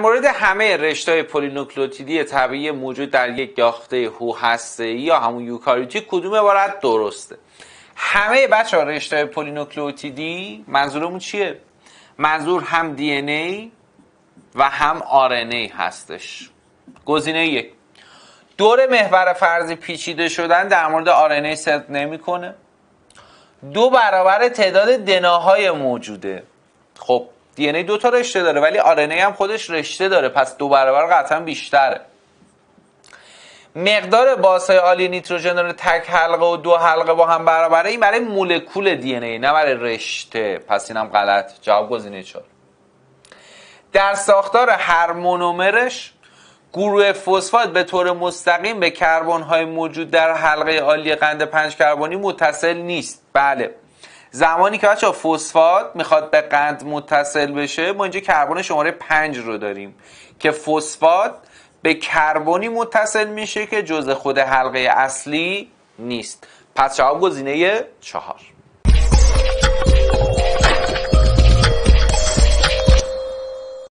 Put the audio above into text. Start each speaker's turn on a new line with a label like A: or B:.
A: مورد همه رشته‌های پولینوکلوتیدی طبیعی موجود در یک یاخته هو هسته یا همون یوکاریوتی کدوم عبارت درسته همه بچه ها رشته پولینوکلوتیدی منظورمون چیه؟ منظور هم دی ای و هم آر ای هستش گزینه یک دور محور فرضی پیچیده شدن در مورد آر ای نمیکنه دو برابر تعداد دناهای موجوده خب دی ای دو تا رشته داره ولی آر هم خودش رشته داره پس دو برابر قطعا بیشتره مقدار باسای عالی نیتروژن رو تک حلقه و دو حلقه با هم برابره این برای مولکول دی ای نه برای رشته پس اینم غلط جواب گزینه 4 در ساختار هر مونومرش گروه فسفات به طور مستقیم به کربن های موجود در حلقه عالی قند پنج کربنی متصل نیست بله زمانی که بچه فسفات میخواد به قند متصل بشه ما اینجا کربن شماره پنج رو داریم که فسفات به کربنی متصل میشه که جز خود حلقه اصلی نیست پس جواب گزینه چهار